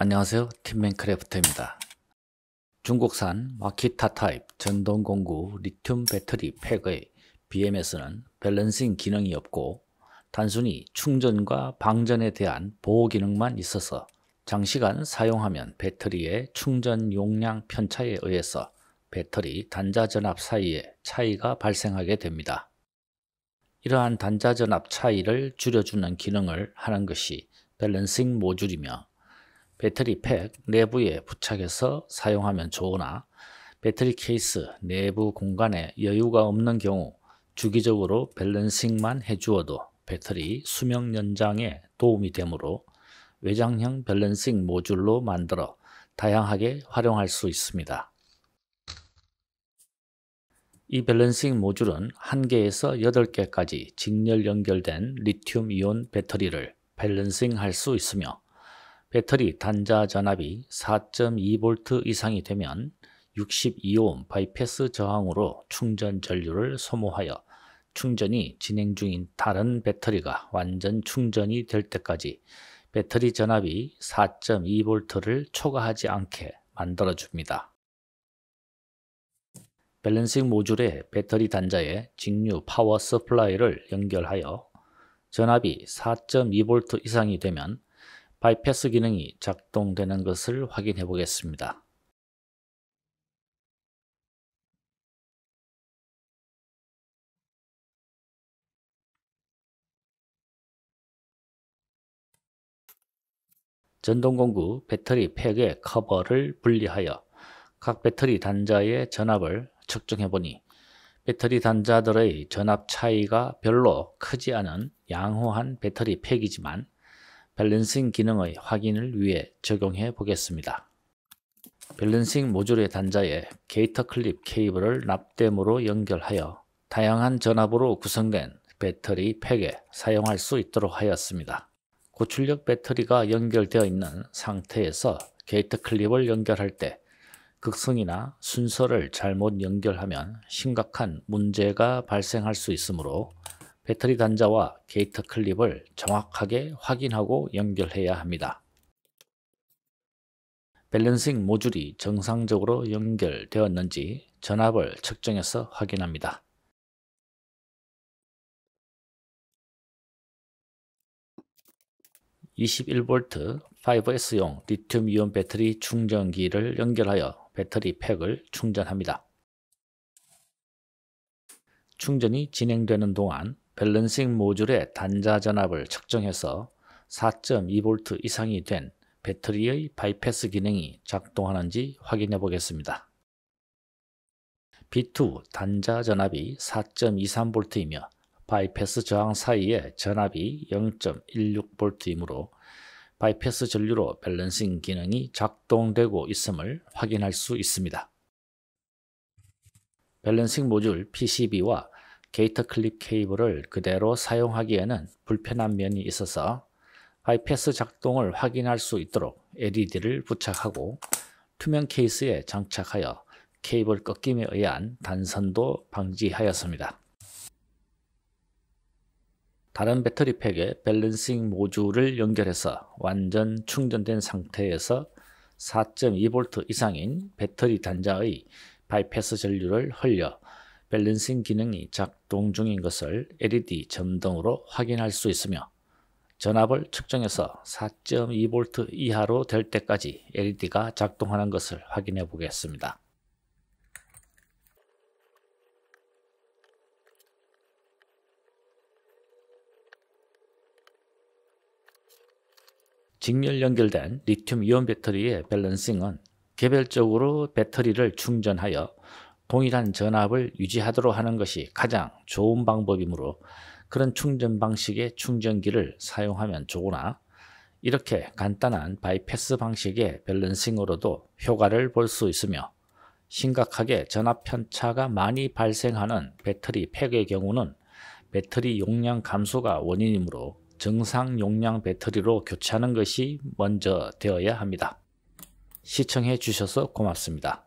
안녕하세요 팀맨 크래프트입니다 중국산 마키타 타입 전동공구 리튬 배터리 팩의 BMS는 밸런싱 기능이 없고 단순히 충전과 방전에 대한 보호 기능만 있어서 장시간 사용하면 배터리의 충전 용량 편차에 의해서 배터리 단자 전압 사이에 차이가 발생하게 됩니다. 이러한 단자 전압 차이를 줄여주는 기능을 하는 것이 밸런싱 모듈이며 배터리 팩 내부에 부착해서 사용하면 좋으나 배터리 케이스 내부 공간에 여유가 없는 경우 주기적으로 밸런싱만 해주어도 배터리 수명 연장에 도움이 되므로 외장형 밸런싱 모듈로 만들어 다양하게 활용할 수 있습니다. 이 밸런싱 모듈은 1개에서 8개까지 직렬 연결된 리튬이온 배터리를 밸런싱 할 수 있으며 배터리 단자 전압이 4.2V 이상이 되면 62옴 바이패스 저항으로 충전 전류를 소모하여 충전이 진행 중인 다른 배터리가 완전 충전이 될 때까지 배터리 전압이 4.2V를 초과하지 않게 만들어줍니다. 밸런싱 모듈의 배터리 단자에 직류 파워 서플라이를 연결하여 전압이 4.2V 이상이 되면 바이패스 기능이 작동되는 것을 확인해 보겠습니다. 전동공구 배터리 팩의 커버를 분리하여 각 배터리 단자의 전압을 측정해 보니 배터리 단자들의 전압 차이가 별로 크지 않은 양호한 배터리 팩이지만 밸런싱 기능의 확인을 위해 적용해 보겠습니다. 밸런싱 모듈의 단자에 게이터 클립 케이블을 납땜으로 연결하여 다양한 전압으로 구성된 배터리 팩에 사용할 수 있도록 하였습니다. 고출력 배터리가 연결되어 있는 상태에서 게이트 클립을 연결할 때 극성이나 순서를 잘못 연결하면 심각한 문제가 발생할 수 있으므로 배터리 단자와 게이터 클립을 정확하게 확인하고 연결해야 합니다. 밸런싱 모듈이 정상적으로 연결되었는지 전압을 측정해서 확인합니다. (21V) 5S용 리튬이온 배터리 충전기를 연결하여 배터리 팩을 충전합니다. 충전이 진행되는 동안 밸런싱 모듈의 단자 전압을 측정해서 4.2V 이상이 된 배터리의 바이패스 기능이 작동하는지 확인해 보겠습니다. B2 단자 전압이 4.23V이며 바이패스 저항 사이의 전압이 0.16V이므로 바이패스 전류로 밸런싱 기능이 작동되고 있음을 확인할 수 있습니다. 밸런싱 모듈 PCB와 게이터 클립 케이블을 그대로 사용하기에는 불편한 면이 있어서 바이패스 작동을 확인할 수 있도록 LED를 부착하고 투명 케이스에 장착하여 케이블 꺾임에 의한 단선도 방지하였습니다. 다른 배터리팩에 밸런싱 모듈을 연결해서 완전 충전된 상태에서 4.2V 이상인 배터리 단자의 바이패스 전류를 흘려 밸런싱 기능이 작동 중인 것을 LED 점등으로 확인할 수 있으며 전압을 측정해서 4.2V 이하로 될 때까지 LED가 작동하는 것을 확인해 보겠습니다. 직렬 연결된 리튬 이온 배터리의 밸런싱은 개별적으로 배터리를 충전하여 동일한 전압을 유지하도록 하는 것이 가장 좋은 방법이므로 그런 충전 방식의 충전기를 사용하면 좋으나 이렇게 간단한 바이패스 방식의 밸런싱으로도 효과를 볼 수 있으며 심각하게 전압 편차가 많이 발생하는 배터리 팩의 경우는 배터리 용량 감소가 원인이므로 정상 용량 배터리로 교체하는 것이 먼저 되어야 합니다. 시청해 주셔서 고맙습니다.